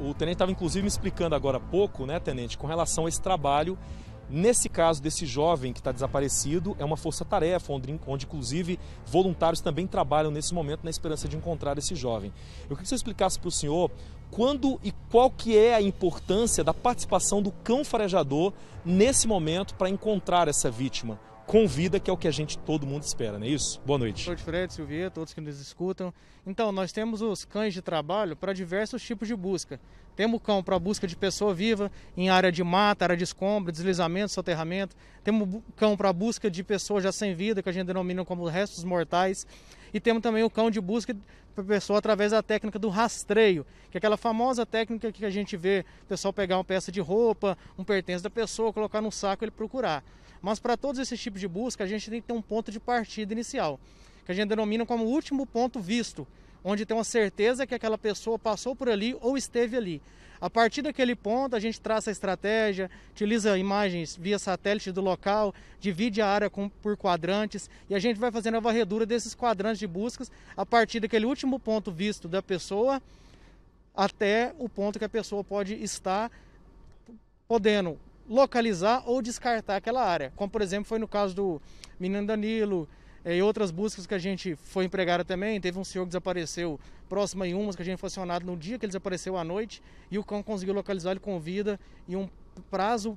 O tenente estava inclusive me explicando agora há pouco, né, tenente, com relação a esse trabalho. Nesse caso desse jovem que está desaparecido, é uma força-tarefa, onde, onde, inclusive voluntários também trabalham nesse momento na esperança de encontrar esse jovem. Eu queria que você explicasse para o senhor quando e qual que é a importância da participação do cão farejador nesse momento para encontrar essa vítima com vida, que é o que a gente, todo mundo espera, não é isso? Boa noite. Boa noite, Fred, Silvia, todos que nos escutam. Então, nós temos os cães de trabalho para diversos tipos de busca. Temos cão para busca de pessoa viva, em área de mata, área de escombro, deslizamento, soterramento. Temos cão para busca de pessoa já sem vida, que a gente denomina como restos mortais. E temos também o cão de busca para a pessoa através da técnica do rastreio, que é aquela famosa técnica que a gente vê o pessoal pegar uma peça de roupa, um pertence da pessoa, colocar no saco e ele procurar. Mas para todos esses tipos de busca, a gente tem que ter um ponto de partida inicial, que a gente denomina como último ponto visto, onde tem uma certeza que aquela pessoa passou por ali ou esteve ali. A partir daquele ponto, a gente traça a estratégia, utiliza imagens via satélite do local, divide a área com, por quadrantes e a gente vai fazendo a varredura desses quadrantes de buscas a partir daquele último ponto visto da pessoa até o ponto que a pessoa pode estar podendo localizar ou descartar aquela área, como por exemplo foi no caso do menino Danilo eh, e outras buscas que a gente foi empregada também. Teve um senhor que desapareceu próximo a umas que a gente foi acionado no dia que ele desapareceu à noite e o cão conseguiu localizar ele com vida em um prazo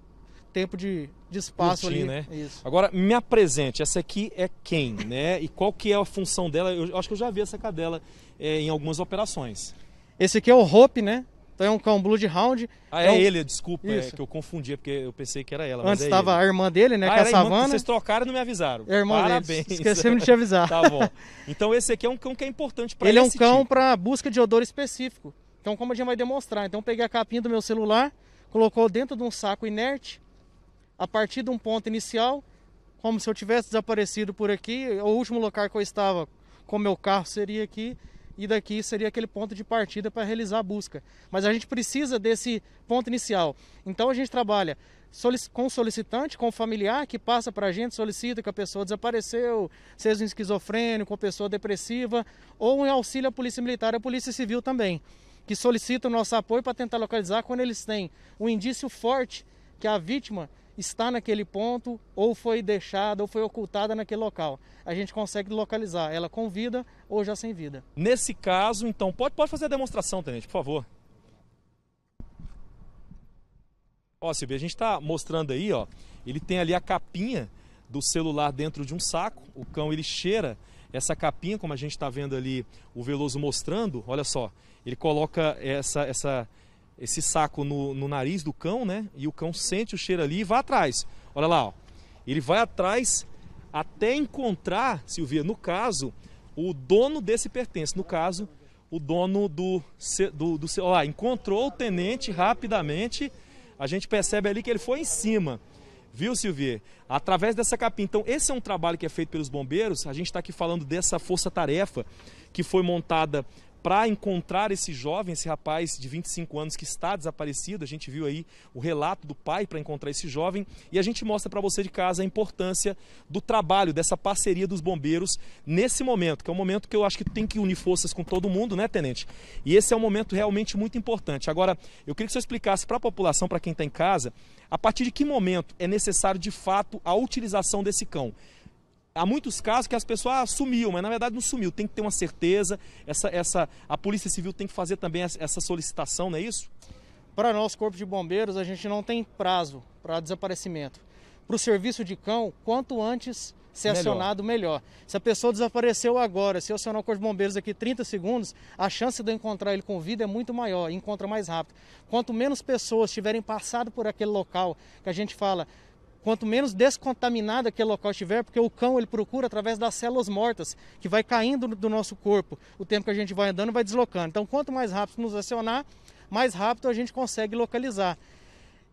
tempo de, de espaço Curtir, ali. Né? Isso. Agora, me apresente, essa aqui é quem, né? E qual que é a função dela? Eu acho que eu já vi essa cadela é, em algumas operações. Esse aqui é o Hope, né? Então é um cão Bloodhound. Ah, é, é ele, desculpa, é, que eu confundi, é porque eu pensei que era ela. Antes estava é a irmã dele, né, ah, com a Savana. vocês trocaram e não me avisaram. É irmã Parabéns. Esquecemos de te avisar. tá bom. Então esse aqui é um cão que é importante para Ele é um cão tipo. para busca de odor específico. Então como a gente vai demonstrar? Então peguei a capinha do meu celular, colocou dentro de um saco inerte, a partir de um ponto inicial, como se eu tivesse desaparecido por aqui, o último lugar que eu estava com meu carro seria aqui, e daqui seria aquele ponto de partida para realizar a busca. Mas a gente precisa desse ponto inicial. Então a gente trabalha com o solicitante, com o familiar que passa para a gente, solicita que a pessoa desapareceu, seja um esquizofrênico, com pessoa depressiva, ou em auxílio à Polícia Militar e à Polícia Civil também, que solicita o nosso apoio para tentar localizar quando eles têm um indício forte que a vítima está naquele ponto ou foi deixada ou foi ocultada naquele local. A gente consegue localizar ela com vida ou já sem vida. Nesse caso, então, pode, pode fazer a demonstração, tenente, por favor. Ó, Silvia, a gente está mostrando aí, ó, ele tem ali a capinha do celular dentro de um saco. O cão ele cheira essa capinha, como a gente está vendo ali o Veloso mostrando. Olha só, ele coloca essa, essa, esse saco no, no, nariz do cão, né? E o cão sente o cheiro ali e vai atrás. Olha lá, ó. Ele vai atrás até encontrar, Silvia, no caso, o dono desse pertence. No caso, o dono do. do, do ó lá, encontrou o tenente rapidamente. A gente percebe ali que ele foi em cima. Viu, Silvia? Através dessa capinha. Então, esse é um trabalho que é feito pelos bombeiros. A gente está aqui falando dessa força-tarefa que foi montada para encontrar esse jovem, esse rapaz de 25 anos que está desaparecido. A gente viu aí o relato do pai para encontrar esse jovem e a gente mostra para você de casa a importância do trabalho, dessa parceria dos bombeiros nesse momento, que é um momento que eu acho que tem que unir forças com todo mundo, né, tenente? E esse é um momento realmente muito importante. Agora, eu queria que você explicasse para a população, para quem está em casa, a partir de que momento é necessário de fato a utilização desse cão há muitos casos que as pessoas ah, sumiu, mas na verdade não sumiu. Tem que ter uma certeza. Essa, essa, a Polícia Civil tem que fazer também essa solicitação, não é isso? Para nós, Corpo de Bombeiros, a gente não tem prazo para desaparecimento. Para o serviço de cão, quanto antes ser melhor. acionado, melhor. Se a pessoa desapareceu agora, se eu acionar o Corpo de Bombeiros aqui 30 segundos, a chance de eu encontrar ele com vida é muito maior, encontra mais rápido. Quanto menos pessoas tiverem passado por aquele local que a gente fala, Quanto menos descontaminado aquele local estiver, porque o cão ele procura através das células mortas, que vai caindo do nosso corpo, o tempo que a gente vai andando vai deslocando. Então, quanto mais rápido nos acionar, mais rápido a gente consegue localizar.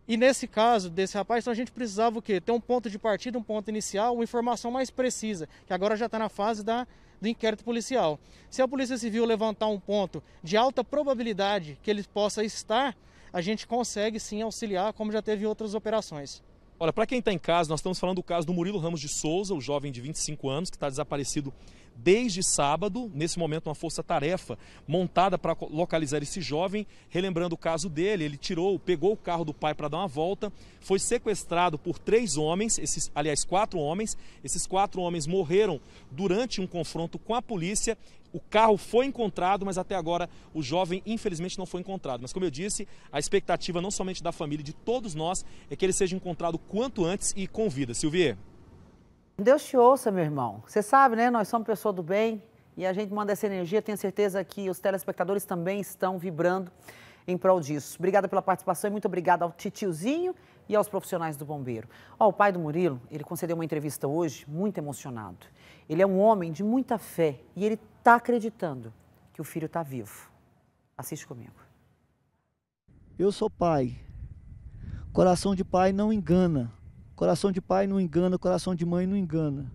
E nesse caso desse rapaz, então a gente precisava o quê? Ter um ponto de partida, um ponto inicial, uma informação mais precisa, que agora já está na fase da, do inquérito policial. Se a Polícia Civil levantar um ponto de alta probabilidade que ele possa estar, a gente consegue sim auxiliar, como já teve outras operações. Olha, para quem está em casa, nós estamos falando do caso do Murilo Ramos de Souza, o jovem de 25 anos que está desaparecido desde sábado, nesse momento, uma força-tarefa montada para localizar esse jovem. Relembrando o caso dele, ele tirou, pegou o carro do pai para dar uma volta, foi sequestrado por três homens, esses, aliás, quatro homens. Esses quatro homens morreram durante um confronto com a polícia. O carro foi encontrado, mas até agora o jovem, infelizmente, não foi encontrado. Mas, como eu disse, a expectativa não somente da família, de todos nós, é que ele seja encontrado quanto antes e com vida. Silvier. Deus te ouça, meu irmão. Você sabe, né? Nós somos pessoa do bem e a gente manda essa energia. Tenho certeza que os telespectadores também estão vibrando em prol disso. Obrigada pela participação e muito obrigada ao Titiozinho e aos profissionais do bombeiro. Ó, o pai do Murilo, ele concedeu uma entrevista hoje muito emocionado. Ele é um homem de muita fé e ele está acreditando que o filho está vivo. Assiste comigo. Eu sou pai. Coração de pai não engana. Coração de pai não engana, coração de mãe não engana.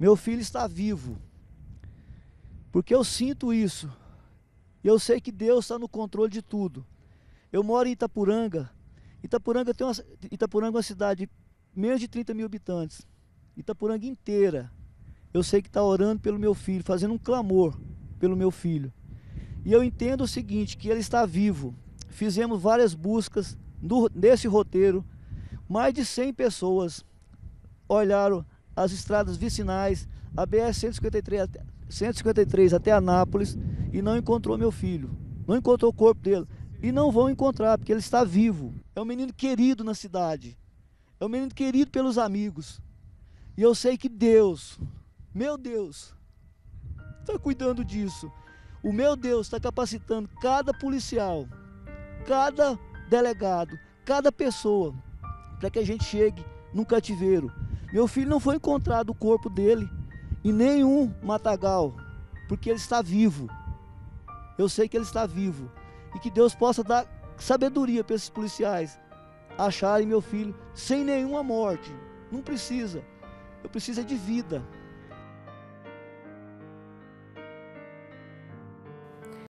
Meu filho está vivo. Porque eu sinto isso. E eu sei que Deus está no controle de tudo. Eu moro em Itapuranga. Itapuranga, tem uma, Itapuranga é uma cidade de menos de 30 mil habitantes. Itapuranga inteira. Eu sei que está orando pelo meu filho, fazendo um clamor pelo meu filho. E eu entendo o seguinte, que ele está vivo. Fizemos várias buscas no, nesse roteiro mais de 100 pessoas olharam as estradas vicinais, a BR-153 153 até Anápolis e não encontrou meu filho. Não encontrou o corpo dele. E não vão encontrar, porque ele está vivo. É um menino querido na cidade. É um menino querido pelos amigos. E eu sei que Deus, meu Deus, está cuidando disso. O meu Deus está capacitando cada policial, cada delegado, cada pessoa para que a gente chegue no cativeiro. Meu filho não foi encontrado o corpo dele em nenhum matagal, porque ele está vivo. Eu sei que ele está vivo. E que Deus possa dar sabedoria para esses policiais acharem meu filho sem nenhuma morte. Não precisa. Eu preciso é de vida.